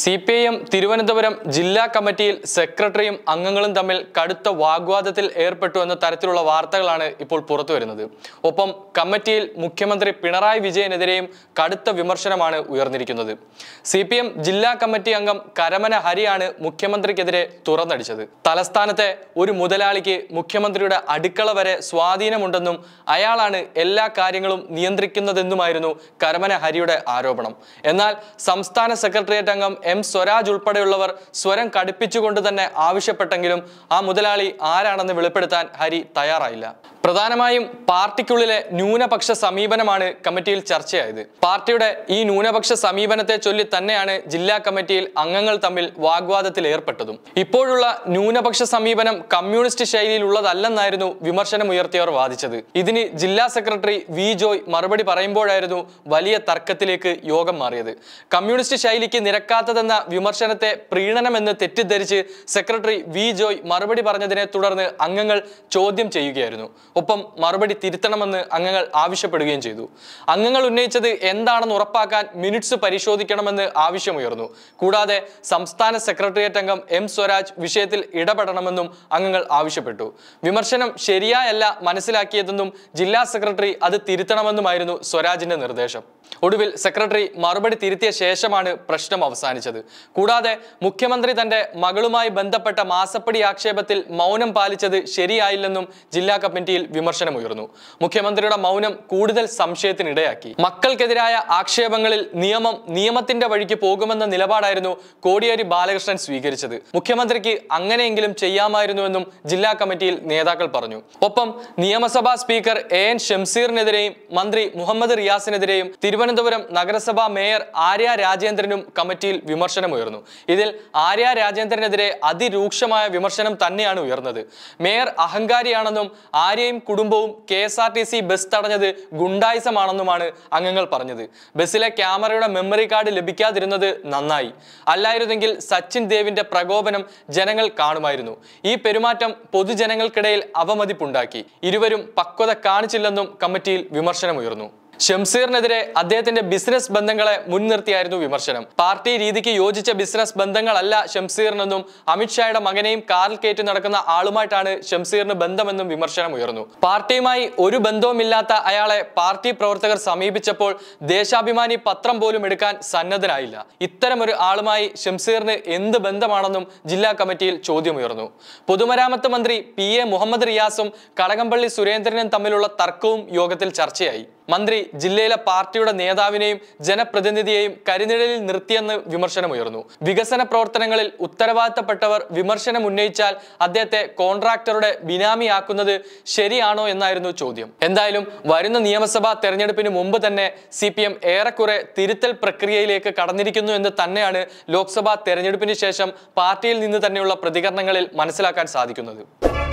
C P I M Thiruvananthapuram ജില്ലാ കമ്മിറ്റിയിൽ സെക്രട്ടറിയും അംഗങ്ങളും തമ്മിൽ കടുത്ത വാഗ്വാദത്തിൽ ഏർപ്പെട്ടു എന്ന തരത്തിലുള്ള വാർത്തകളാണ് ഇപ്പോൾ പുറത്തു വരുന്നത് ഒപ്പം കമ്മിറ്റിയിൽ മുഖ്യമന്ത്രി പിണറായി വിജയനെതിരെയും കടുത്ത വിമർശനമാണ് ഉയർന്നിരിക്കുന്നത് സി പി എം ജില്ലാ കമ്മിറ്റി അംഗം കരമന ഹരിയാണ് മുഖ്യമന്ത്രിക്കെതിരെ തുറന്നടിച്ചത് തലസ്ഥാനത്തെ ഒരു മുതലാളിക്ക് മുഖ്യമന്ത്രിയുടെ അടുക്കള വരെ സ്വാധീനമുണ്ടെന്നും അയാളാണ് എല്ലാ കാര്യങ്ങളും നിയന്ത്രിക്കുന്നതെന്നുമായിരുന്നു കരമന ഹരിയുടെ ആരോപണം എന്നാൽ സംസ്ഥാന സെക്രട്ടേറിയറ്റ് അംഗം എം സ്വരാജ് ഉൾപ്പെടെയുള്ളവർ സ്വരം കടുപ്പിച്ചുകൊണ്ട് തന്നെ ആവശ്യപ്പെട്ടെങ്കിലും ആ മുതലാളി ആരാണെന്ന് വെളിപ്പെടുത്താൻ ഹരി തയ്യാറായില്ല പ്രധാനമായും പാർട്ടിക്കുള്ളിലെ ന്യൂനപക്ഷ സമീപനമാണ് കമ്മിറ്റിയിൽ ചർച്ചയായത് പാർട്ടിയുടെ ഈ ന്യൂനപക്ഷ സമീപനത്തെ ചൊല്ലി തന്നെയാണ് ജില്ലാ കമ്മിറ്റിയിൽ അംഗങ്ങൾ തമ്മിൽ വാഗ്വാദത്തിൽ ഏർപ്പെട്ടതും ഇപ്പോഴുള്ള ന്യൂനപക്ഷ സമീപനം കമ്മ്യൂണിസ്റ്റ് ശൈലിയിലുള്ളതല്ലെന്നായിരുന്നു വിമർശനമുയർത്തിയവർ വാദിച്ചത് ഇതിന് ജില്ലാ സെക്രട്ടറി വി ജോയ് മറുപടി പറയുമ്പോഴായിരുന്നു വലിയ തർക്കത്തിലേക്ക് യോഗം മാറിയത് കമ്മ്യൂണിസ്റ്റ് ശൈലിക്ക് നിരക്കാത്ത തന്ന വിമർശനത്തെ പ്രീണനമെന്ന് തെറ്റിദ്ധരിച്ച് സെക്രട്ടറി വി ജോയ് മറുപടി പറഞ്ഞതിനെ തുടർന്ന് അംഗങ്ങൾ ചോദ്യം ചെയ്യുകയായിരുന്നു ഒപ്പം മറുപടി തിരുത്തണമെന്ന് അംഗങ്ങൾ ആവശ്യപ്പെടുകയും ചെയ്തു അംഗങ്ങൾ ഉന്നയിച്ചത് എന്താണെന്ന് ഉറപ്പാക്കാൻ മിനിറ്റ്സ് പരിശോധിക്കണമെന്ന് ആവശ്യമുയർന്നു കൂടാതെ സംസ്ഥാന സെക്രട്ടേറിയറ്റ് അംഗം എം സ്വരാജ് വിഷയത്തിൽ ഇടപെടണമെന്നും അംഗങ്ങൾ ആവശ്യപ്പെട്ടു വിമർശനം ശരിയായല്ല മനസ്സിലാക്കിയതെന്നും ജില്ലാ സെക്രട്ടറി അത് തിരുത്തണമെന്നുമായിരുന്നു സ്വരാജിന്റെ നിർദ്ദേശം ഒടുവിൽ സെക്രട്ടറി മറുപടി തിരുത്തിയ ശേഷമാണ് പ്രശ്നം അവസാനിച്ചത് കാണിച്ചത് കൂടാതെ മുഖ്യമന്ത്രി തന്റെ മകളുമായി ബന്ധപ്പെട്ട മാസപ്പടി ആക്ഷേപത്തിൽ മൗനം പാലിച്ചത് ശരിയായില്ലെന്നും ജില്ലാ കമ്മിറ്റിയിൽ വിമർശനമുയർന്നു മുഖ്യമന്ത്രിയുടെ മൗനം കൂടുതൽ സംശയത്തിനിടയാക്കി മക്കൾക്കെതിരായ ആക്ഷേപങ്ങളിൽ നിയമം നിയമത്തിന്റെ വഴിക്ക് പോകുമെന്ന നിലപാടായിരുന്നു കോടിയേരി ബാലകൃഷ്ണൻ സ്വീകരിച്ചത് മുഖ്യമന്ത്രിക്ക് അങ്ങനെയെങ്കിലും ചെയ്യാമായിരുന്നുവെന്നും ജില്ലാ കമ്മിറ്റിയിൽ നേതാക്കൾ പറഞ്ഞു ഒപ്പം നിയമസഭാ സ്പീക്കർ എ എൻ ഷംസീറിനെതിരെയും മന്ത്രി മുഹമ്മദ് റിയാസിനെതിരെയും തിരുവനന്തപുരം നഗരസഭാ മേയർ ആര്യ രാജേന്ദ്രനും കമ്മിറ്റിയിൽ വിമർശനമുയർന്നു ഇതിൽ ആര്യ രാജേന്ദ്രനെതിരെ അതിരൂക്ഷമായ വിമർശനം തന്നെയാണ് ഉയർന്നത് മേയർ അഹങ്കാരിയാണെന്നും ആര്യയും കുടുംബവും K S R T C bus തടഞ്ഞത് ഗുണ്ടായിസമാണെന്നുമാണ് അംഗങ്ങൾ പറഞ്ഞത് ബസ്സിലെ ക്യാമറയുടെ മെമ്മറി കാർഡ് ലഭിക്കാതിരുന്നത് നന്നായി അല്ലായിരുന്നെങ്കിൽ സച്ചിൻ ദേവിന്റെ പ്രകോപനം ജനങ്ങൾ കാണുമായിരുന്നു ഈ പെരുമാറ്റം പൊതുജനങ്ങൾക്കിടയിൽ അവമതിപ്പുണ്ടാക്കി ഇരുവരും പക്വത കാണിച്ചില്ലെന്നും കമ്മിറ്റിയിൽ വിമർശനമുയർന്നു ഷംസീറിനെതിരെ അദ്ദേഹത്തിന്റെ ബിസിനസ് ബന്ധങ്ങളെ മുൻനിർത്തിയായിരുന്നു വിമർശനം പാർട്ടി രീതിക്ക് യോജിച്ച ബിസിനസ് ബന്ധങ്ങളല്ല ഷംസീറിനെന്നും അമിത്ഷായുടെ മകനെയും കാറിൽ കയറ്റി നടക്കുന്ന ആളുമായിട്ടാണ് ഷംസീറിന് ബന്ധമെന്നും വിമർശനം ഉയർന്നു പാർട്ടിയുമായി ഒരു ബന്ധവുമില്ലാത്ത അയാളെ പാർട്ടി പ്രവർത്തകർ സമീപിച്ചപ്പോൾ ദേശാഭിമാനി പത്രം പോലും എടുക്കാൻ സന്നദ്ധനായില്ല ഇത്തരമൊരു ആളുമായി ഷംസീറിന് എന്ത് ബന്ധമാണെന്നും ജില്ലാ കമ്മിറ്റിയിൽ ചോദ്യമുയർന്നു പൊതുമരാമത്ത് മന്ത്രി പി എ മുഹമ്മദ് റിയാസും കടകംപള്ളി സുരേന്ദ്രനും തമ്മിലുള്ള തർക്കവും യോഗത്തിൽ ചർച്ചയായി മന്ത്രി ജില്ലയിലെ പാർട്ടിയുടെ നേതാവിനെയും ജനപ്രതിനിധിയെയും കരിനിഴലിൽ നിർത്തിയെന്ന് വിമർശനമുയർന്നു വികസന പ്രവർത്തനങ്ങളിൽ ഉത്തരവാദിത്തപ്പെട്ടവർ വിമർശനം ഉന്നയിച്ചാൽ അദ്ദേഹത്തെ കോൺട്രാക്ടറുടെ ബിനാമിയാക്കുന്നത് ശരിയാണോ എന്നായിരുന്നു ചോദ്യം എന്തായാലും വരുന്ന നിയമസഭാ തെരഞ്ഞെടുപ്പിന് മുമ്പ് തന്നെ സി പി എം ഏറെക്കുറെ തിരുത്തൽ പ്രക്രിയയിലേക്ക് കടന്നിരിക്കുന്നു എന്ന് തന്നെയാണ് ലോക്സഭാ തെരഞ്ഞെടുപ്പിന് ശേഷം പാർട്ടിയിൽ നിന്ന് തന്നെയുള്ള പ്രതികരണങ്ങളിൽ മനസ്സിലാക്കാൻ സാധിക്കുന്നത്